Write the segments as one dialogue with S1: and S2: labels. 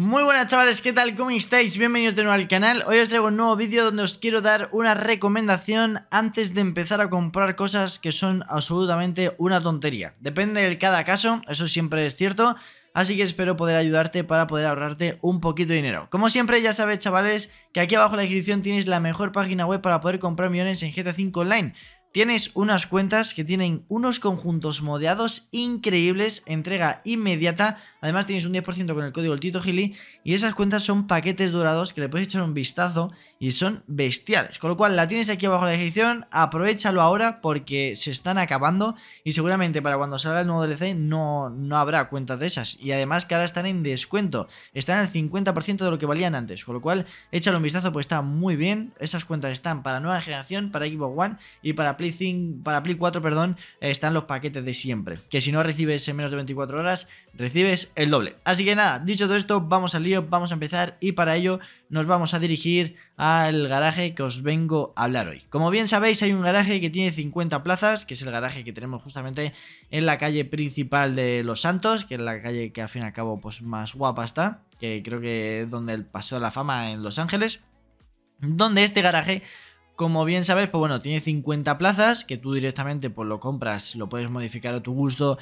S1: Muy buenas chavales, ¿qué tal? ¿Cómo estáis? Bienvenidos de nuevo al canal Hoy os traigo un nuevo vídeo donde os quiero dar una recomendación antes de empezar a comprar cosas que son absolutamente una tontería Depende de cada caso, eso siempre es cierto Así que espero poder ayudarte para poder ahorrarte un poquito de dinero Como siempre ya sabéis chavales que aquí abajo en la descripción tienes la mejor página web para poder comprar millones en GTA 5 Online Tienes unas cuentas que tienen unos conjuntos modeados increíbles, entrega inmediata, además tienes un 10% con el código Tito Gili y esas cuentas son paquetes dorados que le puedes echar un vistazo y son bestiales. Con lo cual la tienes aquí abajo en la descripción, aprovechalo ahora porque se están acabando y seguramente para cuando salga el nuevo DLC no, no habrá cuentas de esas y además que ahora están en descuento, están al 50% de lo que valían antes, con lo cual échale un vistazo pues está muy bien, esas cuentas están para nueva generación, para Xbox One y para para Play 4 perdón, eh, están los paquetes de siempre, que si no recibes en menos de 24 horas, recibes el doble. Así que nada, dicho todo esto, vamos al lío, vamos a empezar y para ello nos vamos a dirigir al garaje que os vengo a hablar hoy. Como bien sabéis, hay un garaje que tiene 50 plazas, que es el garaje que tenemos justamente en la calle principal de Los Santos, que es la calle que al fin y al cabo pues, más guapa está, que creo que es donde pasó la fama en Los Ángeles, donde este garaje como bien sabes, pues bueno, tiene 50 plazas que tú directamente pues lo compras, lo puedes modificar a tu gusto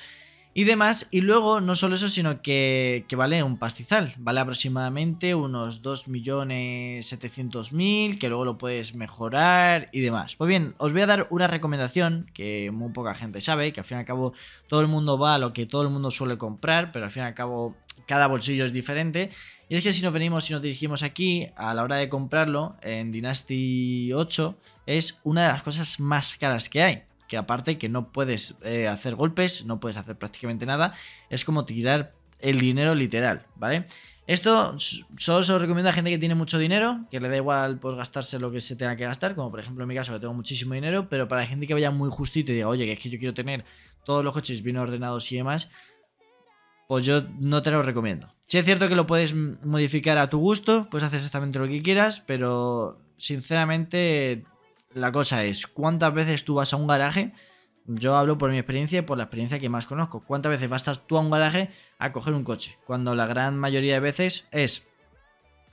S1: y demás. Y luego, no solo eso, sino que, vale un pastizal. Vale aproximadamente unos 2.700.000, que luego lo puedes mejorar y demás. Pues bien, os voy a dar una recomendación que muy poca gente sabe, que al fin y al cabo todo el mundo va a lo que todo el mundo suele comprar, pero al fin y al cabo cada bolsillo es diferente. Y es que si nos venimos, y nos dirigimos aquí, a la hora de comprarlo, en Dynasty 8, es una de las cosas más caras que hay que aparte que no puedes eh, hacer golpes, no puedes hacer prácticamente nada, es como tirar el dinero literal, ¿vale? Esto solo se lo recomiendo a gente que tiene mucho dinero, que le da igual por pues, gastarse lo que se tenga que gastar, como por ejemplo en mi caso que tengo muchísimo dinero, pero para gente que vaya muy justito y diga, oye, que es que yo quiero tener todos los coches bien ordenados y demás, pues yo no te lo recomiendo. Si es cierto que lo puedes modificar a tu gusto, Puedes hacer exactamente lo que quieras, pero sinceramente la cosa es, ¿cuántas veces tú vas a un garaje? Yo hablo por mi experiencia y por la experiencia que más conozco. ¿Cuántas veces vas tú a un garaje a coger un coche? Cuando la gran mayoría de veces es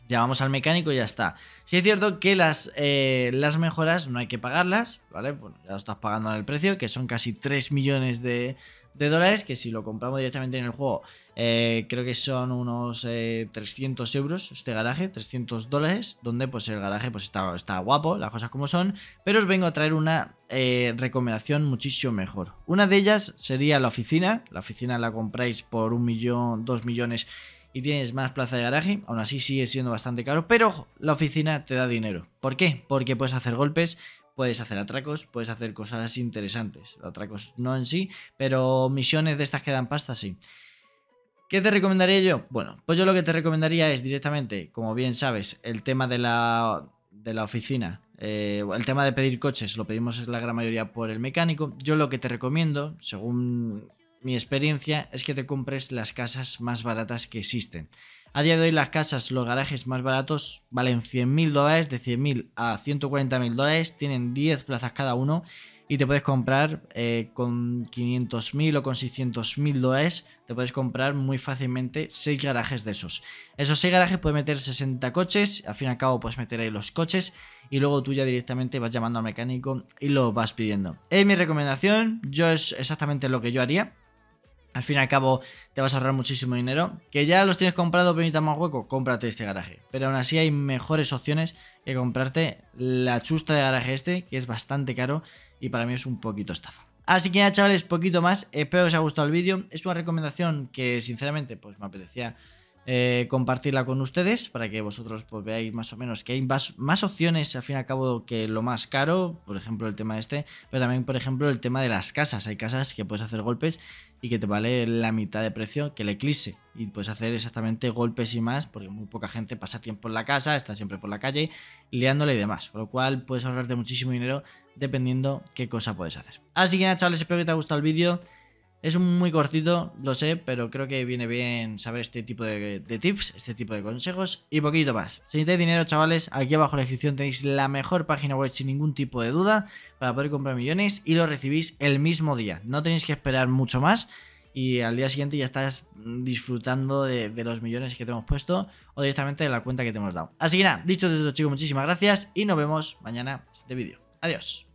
S1: llamamos al mecánico y ya está. Si es cierto que las, eh, las mejoras no hay que pagarlas, ¿vale? Bueno, ya lo estás pagando en el precio, que son casi 3 millones de, de dólares, que si lo compramos directamente en el juego, eh, creo que son unos 300 eh, euros este garaje, 300 dólares, donde pues el garaje pues está, está guapo, las cosas como son, pero os vengo a traer una eh, recomendación muchísimo mejor. Una de ellas sería la oficina, la oficina la compráis por un millón, dos millones y tienes más plaza de garaje, aún así sigue siendo bastante caro, pero la oficina te da dinero. ¿Por qué? Porque puedes hacer golpes, puedes hacer atracos, puedes hacer cosas interesantes. Atracos no en sí, pero misiones de estas que dan pasta sí. ¿Qué te recomendaría yo? Bueno, pues yo lo que te recomendaría es directamente, como bien sabes, el tema de la, oficina. Eh, el tema de pedir coches lo pedimos la gran mayoría por el mecánico. Yo lo que te recomiendo, según mi experiencia, es que te compres las casas más baratas que existen. A día de hoy las casas, los garajes más baratos valen 100.000 dólares, de 100.000 a 140.000 dólares, tienen 10 plazas cada uno y te puedes comprar eh, con 500.000 o con 600.000 dólares, te puedes comprar muy fácilmente 6 garajes de esos. Esos 6 garajes puedes meter 60 coches, al fin y al cabo puedes meter ahí los coches y luego tú ya directamente vas llamando al mecánico y lo vas pidiendo. Es mi recomendación, yo es exactamente lo que yo haría. Al fin y al cabo te vas a ahorrar muchísimo dinero. Que ya los tienes comprado, pero más hueco, cómprate este garaje. Pero aún así hay mejores opciones que comprarte la chusta de garaje este, que es bastante caro y para mí es un poquito estafa. Así que ya, chavales, poquito más, espero que os haya gustado el vídeo, es una recomendación que sinceramente pues me apetecía eh, compartirla con ustedes para que vosotros pues, veáis más o menos que hay más, opciones al fin y al cabo que lo más caro, por ejemplo el tema este, pero también por ejemplo el tema de las casas, hay casas que puedes hacer golpes y que te vale la mitad de precio que el eclipse y puedes hacer exactamente golpes y más porque muy poca gente pasa tiempo en la casa, está siempre por la calle liándole y demás, con lo cual puedes ahorrarte muchísimo dinero dependiendo qué cosa puedes hacer. Así que nada chavales, espero que te haya gustado el vídeo. Es muy cortito, lo sé, pero creo que viene bien saber este tipo de, tips, este tipo de consejos y poquito más. Si necesitáis dinero, chavales, aquí abajo en la descripción tenéis la mejor página web sin ningún tipo de duda para poder comprar millones y lo recibís el mismo día. No tenéis que esperar mucho más y al día siguiente ya estás disfrutando de, de los millones que te hemos puesto o directamente de la cuenta que te hemos dado. Así que nada, dicho todo, chicos, muchísimas gracias y nos vemos mañana en este vídeo. Adiós.